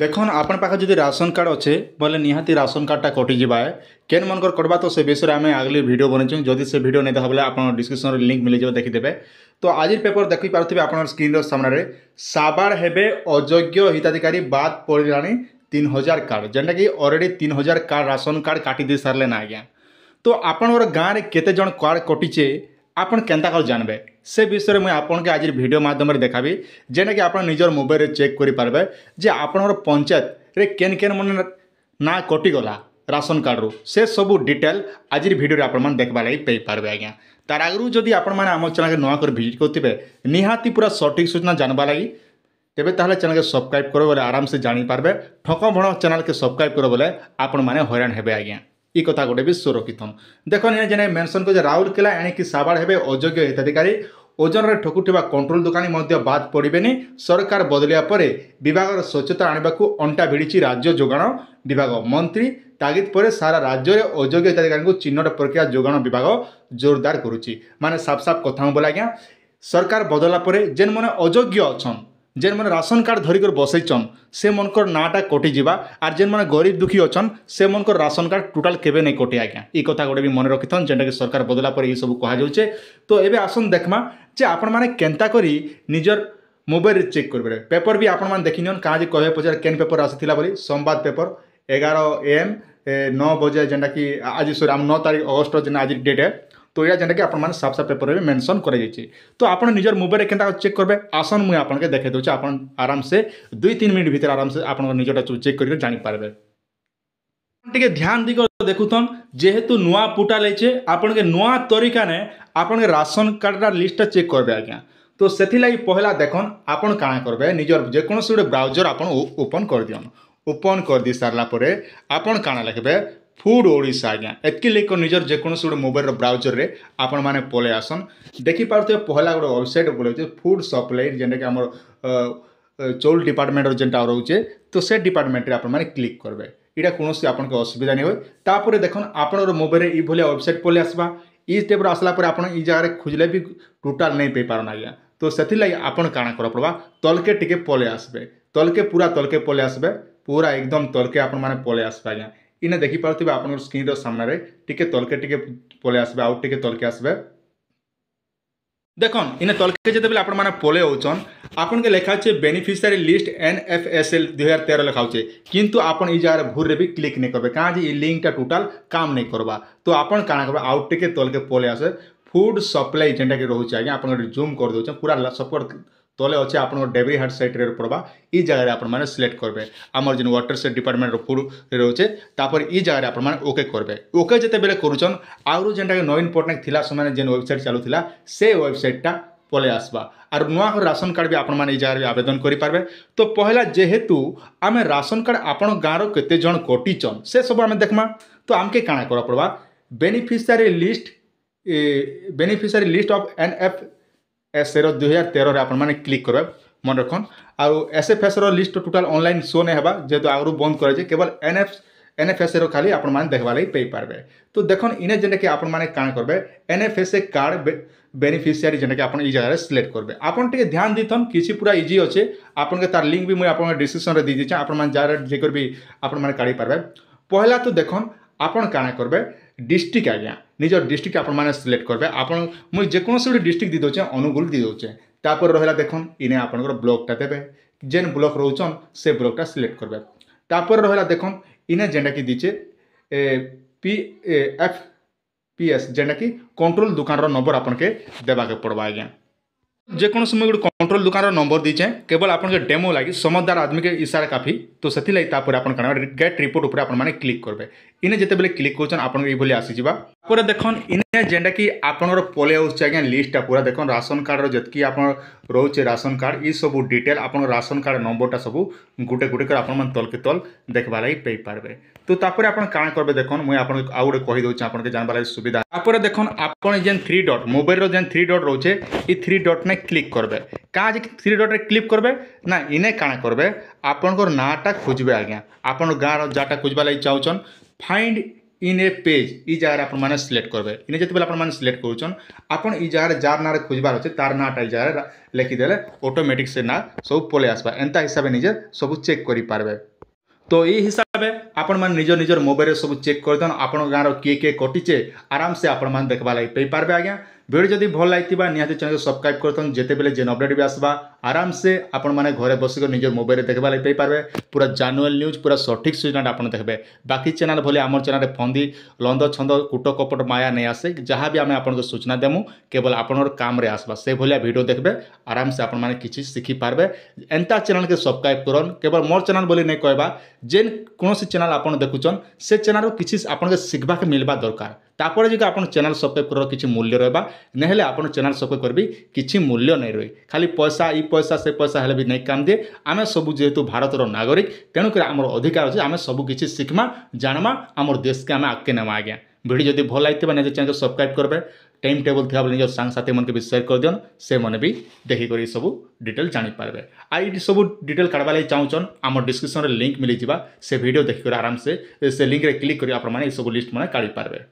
দেখুন আপন পাখে যদি রাশন কার্ড অছে বলে নিহতি রাশন কার্ডটা কটি যা কেন মনকর করবা তো সে বিষয়ে আমি আগলি ভিডিও বনেছি যদি সে ভিডিও নেই তাহলে আপনার ডিসক্রিপশনের লিঙ্ক মিলে যাবে দেখি দেবে তো আজির পেপর দেখি দেখিপারে আপনার স্ক্রিনর সামনে সাবার হেবে অযোগ্য হিতাধিকারী বাদ পড়া তিন হাজার কার্ড যেটা কি অলরেডি তিন হাজার কার্ড রাশন কার্ড কাটি দিয়ে সারলে না আজ্ঞা তো আপনার গাঁরে কেতজন কার্ড কটিছে ଆପଣ କେନ୍ତା କରି ଜାଣିବେ ସେ ବିଷୟରେ ମୁଁ ଆପଣଙ୍କୁ ଆଜି ଭିଡ଼ିଓ ମାଧ୍ୟମରେ ଦେଖାବି ଯେନ୍ଟାକି ଆପଣ ନିଜର ମୋବାଇଲରେ ଚେକ୍ କରିପାରିବେ ଯେ ଆପଣଙ୍କର ପଞ୍ଚାୟତରେ କେନ୍ କେନ୍ ମାନେ ନାଁ କଟିଗଲା ରାସନ କାର୍ଡ଼ରୁ ସେ ସବୁ ଡିଟେଲ୍ ଆଜିର ଭିଡ଼ିଓରେ ଆପଣମାନେ ଦେଖିବା ଲାଗି ପାଇପାରିବେ ଆଜ୍ଞା ତାର ଆଗରୁ ଯଦି ଆପଣମାନେ ଆମ ଚ୍ୟାନେଲ୍ରେ ନୂଆ କରି ଭିଜିଟ୍ କରିଥିବେ ନିହାତି ପୁରା ସଠିକ୍ ସୂଚନା ଜାଣିବା ଲାଗି ତେବେ ତାହେଲେ ଚ୍ୟାନେଲ୍କେ ସବସ୍କ୍ରାଇବ୍ କରିବ ବୋଲେ ଆରାମସେ ଜାଣିପାରିବେ ଠକ ଭଣ ଚ୍ୟାନେଲ୍କେ ସବସ୍କ୍ରାଇବ୍ କରିବ ବୋଲେ ଆପଣମାନେ ହଇରାଣ ହେବେ ଆଜ୍ଞା ଇ କଥା ଗୋଟେ ବି ସୁରକ୍ଷିତମ୍ ଦେଖନ୍ ଇନେ ଯେନେ ମେନ୍ସନ୍ କରୁଛେ ରାଉରକେଲା ଏଣିକି ସାବାଡ଼ ହେବେ ଅଯୋଗ୍ୟ ହିତାଧିକାରୀ ଓଜନରେ ଠକୁଥିବା କଣ୍ଟ୍ରୋଲ ଦୋକାନୀ ମଧ୍ୟ ବାଦ୍ ପଡ଼ିବେନି ସରକାର ବଦଳିବା ପରେ ବିଭାଗର ସ୍ୱଚ୍ଛତା ଆଣିବାକୁ ଅଣ୍ଟା ଭିଡ଼ିଛି ରାଜ୍ୟ ଯୋଗାଣ ବିଭାଗ ମନ୍ତ୍ରୀ ତାଗିଦ ପରେ ସାରା ରାଜ୍ୟରେ ଅଯୋଗ୍ୟ ହିତାଧିକାରୀଙ୍କୁ ଚିହ୍ନଟ ପ୍ରକ୍ରିୟା ଯୋଗାଣ ବିଭାଗ ଜୋରଦାର କରୁଛି ମାନେ ସାଫ୍ ସାଫ୍ କଥା ମୁଁ ବୋଲେ ଆଜ୍ଞା ସରକାର ବଦଳିଲା ପରେ ଯେନ୍ମାନେ ଅଯୋଗ୍ୟ ଅଛନ୍ যেন মানে রাশন কার্ড ধরিক বসাইছন সে মনকর কটি যা আর যেন মানে গরিব দুঃখী অছন সে মনকর রাশন কার্ড টোটাল কেবে নাই কটে আজ্ঞা এই কথা গোটে বি মনে রকিথন কি সরকার বদলা পরে এইসব কুহযাচ্ছে তো এবে আসুন দেখমা যে আপন মানে কেন্তা করি নিজের মোবাইল চেক করবে পেপর বি আপন মানে দেখি নিন কাঁ যে কহে পচার কেন পেপর আসিলা বলে সম্বাদ পেপর এগার এম নଅ বজে কি আজ সরি আম ন তারিখ অগস্ট যে আজ ডেটে তো ଏହା ଯେନ୍ଟାକି ଆପଣମାନେ ସାଫ୍ ସାଫ୍ ପେପର୍ରେ ମେନ୍ସନ୍ କରାଯାଇଛି ତ ଆପଣ ନିଜର ମୋବାଇଲ୍ରେ କେନ୍ତା ଚେକ୍ କରିବେ ଆସନ୍ ମୁଇଁ ଆପଣଙ୍କୁ ଦେଖାଇ ଦେଉଛି ଆପଣ ଆରାମସେ ଦୁଇ ତିନି ମିନିଟ୍ ଭିତରେ ଆରାମସେ ଆପଣଙ୍କ ନିଜଟା ଚେକ୍ କରିକି ଜାଣିପାରିବେ ଟିକେ ଧ୍ୟାନ দিকে দেখুতন যেহেতু নূয়া পোর্টাল আছে আপনাকে নূয়া তরিকানে আপনাকে রাশন কার্ডটার লিস্টটা চেক করবে আজ্ঞা তো সেথিলাগি পহলা দেখুন আপন কাଣା করবে নিজের যেকোনসি গোটে ব্রাউজর আপন ওপন করে দিন ওপন করে দিয়ে সারা পরে আপন কাଣା লিখবে ফুড ওড়িশা আজ্ঞা এতকি লিক নিজের যেকোন গোটে মোবাইলর ব্রাউজরের আপন মানে পলাই আসন দেখিপারে পহলা গোটে ওয়েবসাইট উপরে রয়েছে ফুড সপ্লাই যেটাকি আমার চৌল ডিপার্টমেন্টর যেটা রয়েছে তো সে ডিপার্টমেন্টে আপন মানে ক্লিক করবে এটা কোণী আপনার অসুবিধা নেই তাপরে দেখুন আপনার মোবাইলে এইভাবে ওয়েবসাইট পলাই আসবা ই স্টেপর আসলা পরে আপনার এই জায়গায় খুঁজলে বি টোটাল নেই পাই পারেন আজ্ঞা তো সেগে আপনার কাଣା করা পড়বা তলকে টিকে পলাই আসবে তলকে পুরা তলকে পলাই আসবে পুরা একদম তলকে আপনার পলাই আসবে আজ্ঞা ଇନା ଦେଖିପାରୁଥିବେ ଆପଣଙ୍କର ସ୍କ୍ରିନ୍ର ସାମ୍ନାରେ ଟିକେ ତଲକେ ଟିକେ ପଳେଇ ଆସିବେ ଆଉ ଟିକେ ତଲକେ ଆସିବେ দেখুন ইনে তলকে যেতবে আপনার পলে হচ্ছেন আপনাকে লেখা হচ্ছে beneficiary list N F S L দুই হাজার তের লেখা হচ্ছে কিন্তু আপন এই জায়গায় ভুলরে বি ক্লিক নেই করবে কাজ এই লিঙ্কটা টোটাল কাম নেই করবা তো আপন কানা করবে আউট টিকে তলকে পলে আসে ফুড সপ্লাই যেটাকি রয়েছে আজ্ঞা আপনার জুম করে দেছেন পুরা সবকট তলে অছে আপনার ডেভরি হাট সাইট্রে পড়বা এই জায়গায় আপনার সিলেক্ট করবে আমার যে ওয়াটর সেট ডিপার্টমেন্টর ফুলরে রয়েছে তাপরে এই জায়গায় আপনার ওকে করবে ওকে যেতবে করুছন আহু যেটা নবীন পট্টনাক লা সে যে ওয়েবসাইট চালুলা সে ওয়েবসাইটটা পলে আসবা আর নূয়া রাশন কার্ড বি আপনার এই জায়গায় আবেদন করে পারবে তো পহলা যেহেতু আমি রাশন কার্ড আপনার গাঁর কেতে জন কটিছন সে সব আমি দেখমা তো আমকে কাଣା করা পড়বা beneficiary list beneficiary list of N F S তের দুই হাজার তেরের আপনার ক্লিক করবে মনে রাখুন আউ এস এফ এসর লিষ্ট টোটাল অনলাইন শো নাই হওয়া যেহেতু আগর বন্ধ করাছে কেবল এন এফ এন এফ এসর খালি আপনার মানে দেখবার লাগে পাইপারবে তো দেখুন ইনে যেটাকি আপনার কাণ করবে N F S A card beneficiary যেটাকি আপনার এই জায়গায় সিলেক্ট করবে আপনার টিকি ধ্যান দিতন কিছু পুরা ইজি অছে আপনাকে তার লিঙ্ক বি মুই আপনার ডিসক্রিপশনরে দিয়ে দিয়েছি আপনার জায়গায় মানে যেকর বি আপনার মানে কাড়ি পারবে পহলা তো দেখুন আপন কাণ করবে ডিস্ট্রিক্ট ଆଜ୍ଞା ନିଜ ଡିଷ୍ଟ୍ରିକ୍ଟ ଆପଣମାନେ ସିଲେକ୍ଟ କରିବେ ଆପଣ ମୁଇଁ ଯେକୌଣସି ଗୋଟେ ଡିଷ୍ଟ୍ରିକ୍ଟ ଦେଇଦେଉଛେ ଅନୁଗୁଳ ଦେଇଦେଉଛେ ତାପରେ ରହିଲା ଦେଖନ୍ ଇନେ ଆପଣଙ୍କର ବ୍ଲକ୍ଟା ଦେବେ ଯେନ୍ ବ୍ଲକ୍ ରହୁଛନ୍ ସେ ବ୍ଲକ୍ଟା ସିଲେକ୍ଟ କରିବେ ତାପରେ ରହିଲା ଦେଖନ୍ ଇନେ ଯେନ୍ଟାକି ଦେଇଛେ ପି ଏଫ୍ ପି ଏସ୍ ଯେନ୍ଟାକି କଣ୍ଟ୍ରୋଲ ଦୋକାନର ନମ୍ବର ଆପଣକେ ଦେବାକେ ପଡ଼ବା ଆଜ୍ଞା ଯେକୌଣସି ମୁଇଁ ଗୋଟେ କଣ୍ଟ୍ରୋଲ ଦୋକାନର ନମ୍ବର ଦେଇଛେ କେବଳ ଆପଣଙ୍କ ଡେମୋ ଲାଗି ସମଝଦାର ଆଦମୀକେ ଇସାରା କାଫି ତ ସେଥିଲାଗି ତାପରେ ଆପଣ କାଣା ଗେଟ୍ ରିପୋର୍ଟ ଉପରେ ଆପଣମାନେ କ୍ଲିକ୍ କରିବେ ইনে যেতবে ক্লিক করছেন আপনার এইভাবে যা পরে দেখুন ইনে যেটা কি আপনার পলে আসছে আজ্ঞা লিস্টটা পুরা দেখুন রাশন কার্ডর যেত আপনার রয়েছে রাশন কার্ড এই সব ডিটেল আপনার রাশন কার্ড নম্বরটা সব গোটে গোটে করে আপনার তলকে তল দেখবার লাগে পাইপারবে তো তাপরে আপনার কাণ করবে দেখুন মুই আপনার আউ গোটে কহিদেছি আপনাকে জানবার লাগে সুবিধা তাপরে দেখুন আপনার যে থ্রি ডট মোবাইলর যে থ্রি ডট রয়েছে এই থ্রি ডটনে ক্লিক করবে কাঁ যে থ্রি ডটরে ক্লিক করবে না ইনে কাণ করবে আপনার নাটা খুঁজবে আজ্ঞা আপনার গাঁর যাটা খুঁজবার লাগে চাহুছন ফাইন্ড ইন এ পেজ ই জায়গায় আপনার সিলেক্ট করবে ইনে যেতবে আপনার মানে সিলেক্ট করছেন আপনার ই জায়গায় যার নাঁরে খোঁজবার অছে তার নাঁটা এই জায়গায় লেখিদেলে অটোমেটিক সে না সব পলে আসবা এন্তা হিসাবে নিজে সবু চেক করে পারবে তো এই হিসাবে ভাবে আপনার নিজ নিজের মোবাইলে সব চেক করে আপনার গাঁর কি কি কটিছে আরামসে আপনার দেখবা লাগে পাইপারবে আজ্ঞা ভিডিও যদি ভাল লাগি নিহতি চ্যানেল সবসক্রাইব করে যেতবে যে অপডেট বি আসবা আরামসে আপনার ঘরে বসিক নিজের মোবাইলে দেখবা লাগে পাইপারবে পুরা জানুয়াল নিউজ পুরা সঠিক সূচনাটা আপনার দেখবে বাকি চ্যানেল ভলে আমার চ্যানেল ফন্দি লন্দ ছন্দ কুট কপট মায়া নেই আসে যা বি আমি আপনার সূচনা দেমু কেবল আপনার কামরে আসবা সেভাবে ভিডিও দেখবে আরামসে আপনার কিছু শিখিপারবে এন্তা চ্যানেলকে সবসক্রাইব করুন কেবল মোর চ্যানেল বলে নেই কহবা যে କୌଣସି ଚ୍ୟାନେଲ୍ ଆପଣ ଦେଖୁଛନ୍ ସେ ଚ୍ୟାନେଲ୍ରୁ କିଛି ଆପଣଙ୍କୁ ଶିଖିବାକୁ ମିଳିବା ଦରକାର ତାପରେ ଯଦି ଆପଣ ଚ୍ୟାନେଲ୍ ସବସ୍କ୍ରାଇବ୍ କରିବାର କିଛି ମୂଲ୍ୟ ରହିବା ନହେଲେ ଆପଣ ଚ୍ୟାନେଲ୍ ସବସ୍କ୍ରାଇବ୍ କରିବି କିଛି ମୂଲ୍ୟ ନାହିଁ ରହେ ଖାଲି ପଇସା ଇ ପଇସା ସେ ପଇସା ହେଲେ ବି ନାଇଁ କାମ ଦିଏ ଆମେ ସବୁ ଯେହେତୁ ଭାରତର ନାଗରିକ ତେଣୁକରି ଆମର ଅଧିକାର ଅଛି ଆମେ ସବୁ କିଛି ଶିଖିମା ଜାଣିମା ଆମର ଦେଶକେ ଆମେ ଆଗକେ ନେମା ଆଜ୍ଞା ভিডিও যদি ভাল লাগি নিজ চ্যানেল সবসক্রাইব করবে টাইম টেবল থাকবে নিজ সাংসাথী মানুষ সেয়ার করে দিও সে বি দেখিক সব ডিটেল জাঁপারে আর এই সব ডিটেল কাড়বা লাগে চাহুছন আমার ডিসক্রিপশনের লিঙ্ক মিলিযা সে ভিডিও দেখিক আরামসে সে লিঙ্করে ক্লিক করে আপনার এইসব লিষ্ট মানে কাড়িপারে